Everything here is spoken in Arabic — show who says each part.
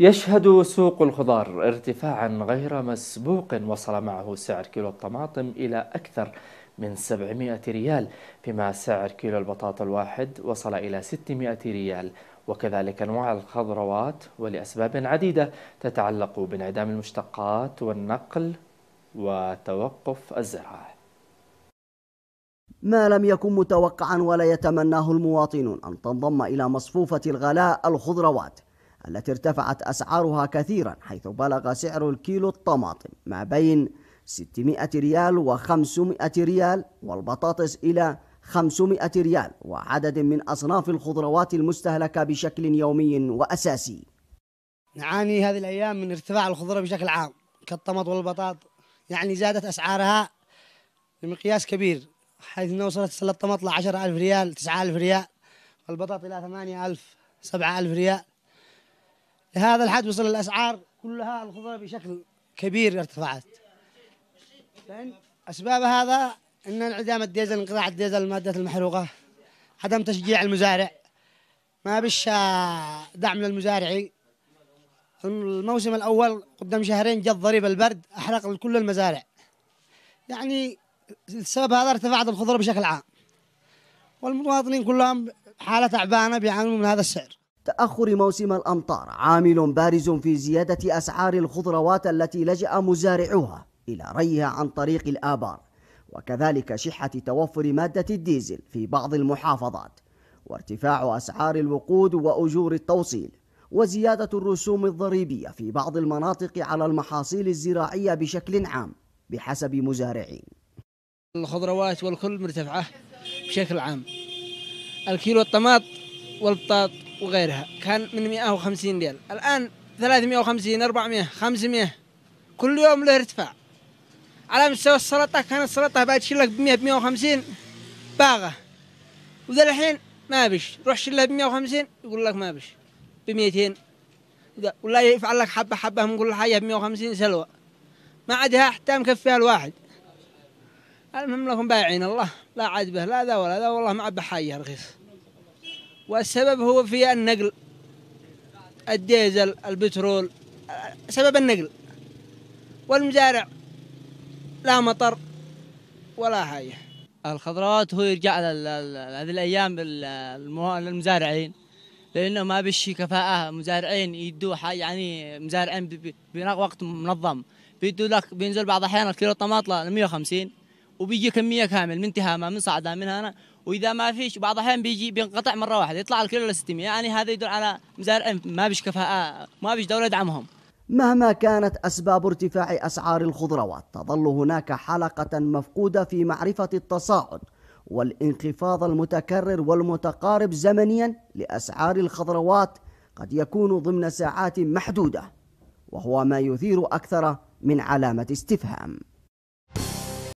Speaker 1: يشهد سوق الخضار ارتفاعا غير مسبوق وصل معه سعر كيلو الطماطم إلى أكثر من 700 ريال فيما سعر كيلو البطاطا الواحد وصل إلى 600 ريال وكذلك أنواع الخضروات ولأسباب عديدة تتعلق بانعدام المشتقات والنقل وتوقف الزراعة
Speaker 2: ما لم يكن متوقعا ولا يتمناه المواطنون أن تنضم إلى مصفوفة الغلاء الخضروات التي ارتفعت أسعارها كثيرا حيث بلغ سعر الكيلو الطماطم ما بين 600 ريال و500 ريال والبطاطس إلى 500 ريال وعدد من أصناف الخضروات المستهلكة بشكل يومي وأساسي
Speaker 3: نعاني هذه الأيام من ارتفاع الخضرة بشكل عام كالطماط والبطاط يعني زادت أسعارها بمقياس كبير حيث أنه وصلت سلة الطماط ل 10000 ريال 9000 ريال والبطاط إلى 8000 7000 ريال لهذا الحد وصل الاسعار كلها الخضره بشكل كبير ارتفعت اسباب هذا ان انعدام الديزل انقطاع الديزل الماده المحروقه عدم تشجيع المزارع ما بش دعم للمزارعي الموسم الاول قدام شهرين جاء ضريب البرد احرق كل المزارع يعني السبب هذا ارتفاعت الخضره بشكل عام
Speaker 2: والمواطنين كلهم حاله تعبانه بيعانون من هذا السعر تأخر موسم الأمطار عامل بارز في زيادة أسعار الخضروات التي لجأ مزارعوها إلى ريها عن طريق الآبار وكذلك شحة توفر مادة الديزل في بعض المحافظات وارتفاع أسعار الوقود وأجور التوصيل وزيادة الرسوم الضريبية في بعض المناطق على المحاصيل الزراعية بشكل عام بحسب مزارعين
Speaker 4: الخضروات والكل مرتفعة بشكل عام الكيلو الطماط والبطاط وغيرها كان من 150 ريال الآن 350 400 500 كل يوم له ارتفاع على مستوى السلطة كانت السلطة بعد لك ب 100 ب 150 باغة وذا الحين ما بش روح شلها ب 150 يقول لك ما بش ب 200 ولا يفعل لك حبة حبة من كل حاجة ب 150 سلوى ما عادها حتى مكفيها الواحد المهم لكم بايعين الله لا عاد به لا ذا ولا ذا والله ما عاد بحاجة رخيص والسبب هو في النقل الديزل البترول سبب النقل والمزارع
Speaker 1: لا مطر ولا حاجة الخضروات هو يرجع هذه الأيام للمزارعين لأنه ما بيش كفاءة مزارعين يدوا يعني مزارعين بوقت منظم بيدوا لك بينزل بعض الأحيان الكيلو طماطلة 150 وبيجي كمية كامل من تهامة من صعدة من هنا واذا ما فيش بعض الاحيان بيجي بينقطع مره واحده يطلع الكيلو ل 600 يعني هذا يدل على مزارع ما فيش كفاءه ما فيش دوله تدعمهم
Speaker 2: مهما كانت اسباب ارتفاع اسعار الخضروات تظل هناك حلقه مفقوده في معرفه التصاعد والانخفاض المتكرر والمتقارب زمنيا لاسعار الخضروات قد يكون ضمن ساعات محدوده وهو ما يثير اكثر من علامه استفهام